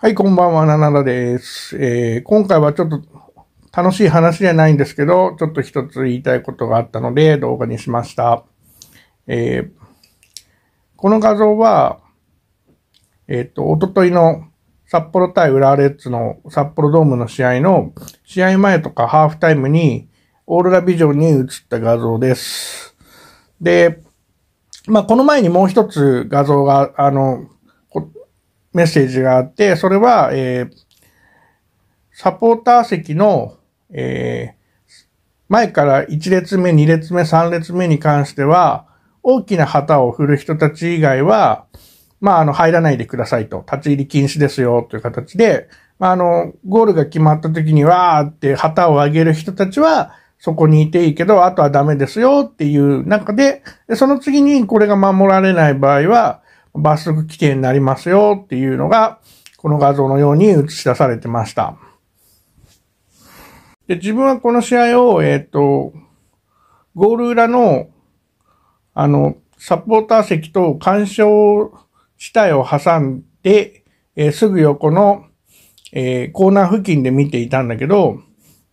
はい、こんばんは、なななです。えー、今回はちょっと楽しい話じゃないんですけど、ちょっと一つ言いたいことがあったので動画にしました。えー、この画像は、えっ、ー、と、おとといの札幌対浦和レッズの札幌ドームの試合の試合前とかハーフタイムにオーロラビジョンに映った画像です。で、まあ、この前にもう一つ画像が、あの、メッセージがあって、それは、えー、サポーター席の、えー、前から1列目、2列目、3列目に関しては、大きな旗を振る人たち以外は、まあ、あの、入らないでくださいと、立ち入り禁止ですよという形で、まあ、あの、ゴールが決まった時にわーって旗を上げる人たちは、そこにいていいけど、あとはダメですよっていう中で、その次にこれが守られない場合は、罰則規定になりますよっていうのが、この画像のように映し出されてました。で、自分はこの試合を、えっ、ー、と、ゴール裏の、あの、サポーター席と干渉地帯を挟んで、えー、すぐ横の、えー、コーナー付近で見ていたんだけど、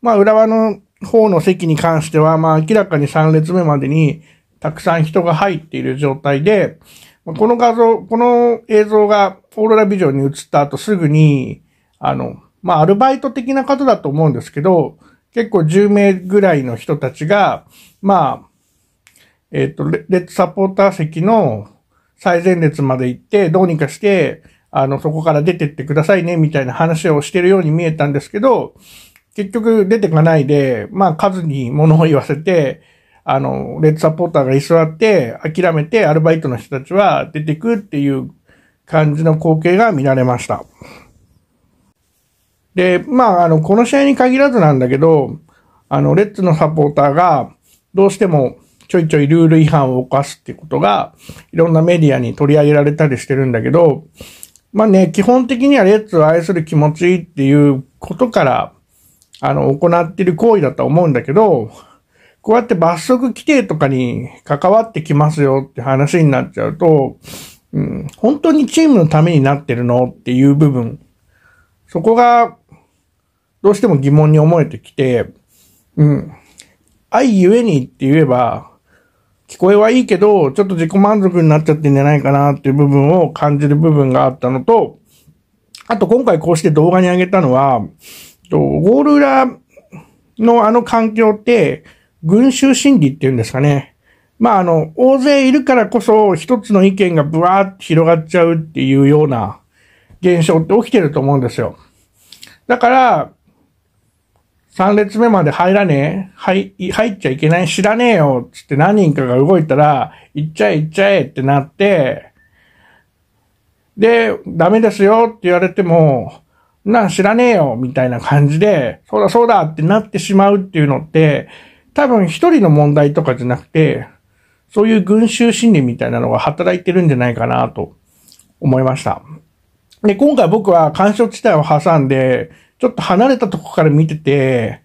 まあ、浦和の方の席に関しては、まあ、明らかに3列目までにたくさん人が入っている状態で、この画像、この映像がオーロラビジョンに移った後すぐに、あの、まあ、アルバイト的な方だと思うんですけど、結構10名ぐらいの人たちが、まあ、えっ、ー、とレ、レッツサポーター席の最前列まで行って、どうにかして、あの、そこから出てってくださいね、みたいな話をしてるように見えたんですけど、結局出てかないで、まあ数に物を言わせて、あの、レッドサポーターが居座って、諦めてアルバイトの人たちは出てくっていう感じの光景が見られました。で、まあ、あの、この試合に限らずなんだけど、あの、レッツのサポーターが、どうしてもちょいちょいルール違反を犯すってことが、いろんなメディアに取り上げられたりしてるんだけど、まあね、基本的にはレッツを愛する気持ちっていうことから、あの、行ってる行為だと思うんだけど、こうやって罰則規定とかに関わってきますよって話になっちゃうと、うん、本当にチームのためになってるのっていう部分、そこがどうしても疑問に思えてきて、うん、愛ゆえにって言えば、聞こえはいいけど、ちょっと自己満足になっちゃってんじゃないかなっていう部分を感じる部分があったのと、あと今回こうして動画に上げたのは、ゴール裏のあの環境って、群衆心理っていうんですかね。まあ、あの、大勢いるからこそ一つの意見がブワーって広がっちゃうっていうような現象って起きてると思うんですよ。だから、3列目まで入らねえ入、入っちゃいけない知らねえよつって何人かが動いたら、行っちゃえ行っちゃえってなって、で、ダメですよって言われても、なん知らねえよみたいな感じで、そうだそうだってなってしまうっていうのって、多分一人の問題とかじゃなくて、そういう群衆心理みたいなのが働いてるんじゃないかなと思いました。で、今回僕は干渉地帯を挟んで、ちょっと離れたとこから見てて、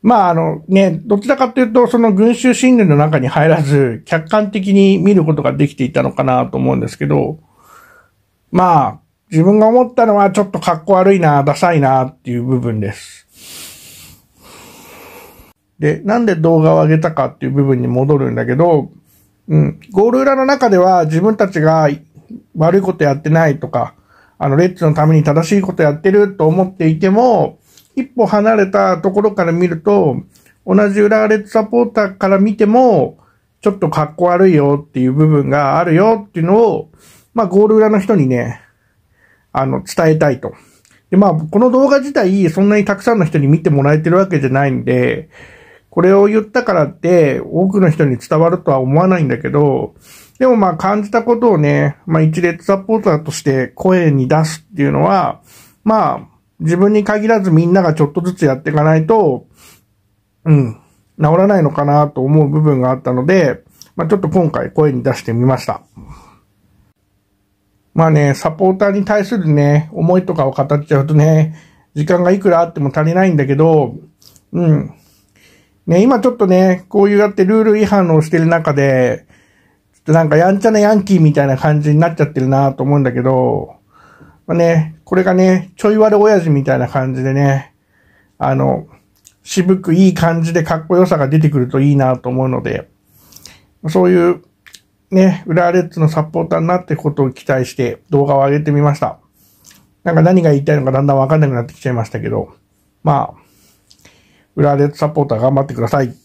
まああのね、どちらかというとその群衆心理の中に入らず、客観的に見ることができていたのかなと思うんですけど、まあ、自分が思ったのはちょっと格好悪いな、ダサいなっていう部分です。で、なんで動画を上げたかっていう部分に戻るんだけど、うん、ゴール裏の中では自分たちが悪いことやってないとか、あの、レッツのために正しいことやってると思っていても、一歩離れたところから見ると、同じ裏レッズサポーターから見ても、ちょっと格好悪いよっていう部分があるよっていうのを、まあゴール裏の人にね、あの、伝えたいと。で、まあ、この動画自体、そんなにたくさんの人に見てもらえてるわけじゃないんで、これを言ったからって多くの人に伝わるとは思わないんだけど、でもまあ感じたことをね、まあ一列サポーターとして声に出すっていうのは、まあ自分に限らずみんながちょっとずつやっていかないと、うん、治らないのかなと思う部分があったので、まあちょっと今回声に出してみました。まあね、サポーターに対するね、思いとかを語っちゃうとね、時間がいくらあっても足りないんだけど、うん、ね、今ちょっとね、こういうやってルール違反をしてる中で、ちょっとなんかやんちゃなヤンキーみたいな感じになっちゃってるなと思うんだけど、まあね、これがね、ちょい悪親父みたいな感じでね、あの、渋くいい感じでかっこよさが出てくるといいなと思うので、そういう、ね、浦和レッズのサポーターになってことを期待して動画を上げてみました。なんか何が言いたいのかだんだんわかんなくなってきちゃいましたけど、まあ、売られサポーター頑張ってください。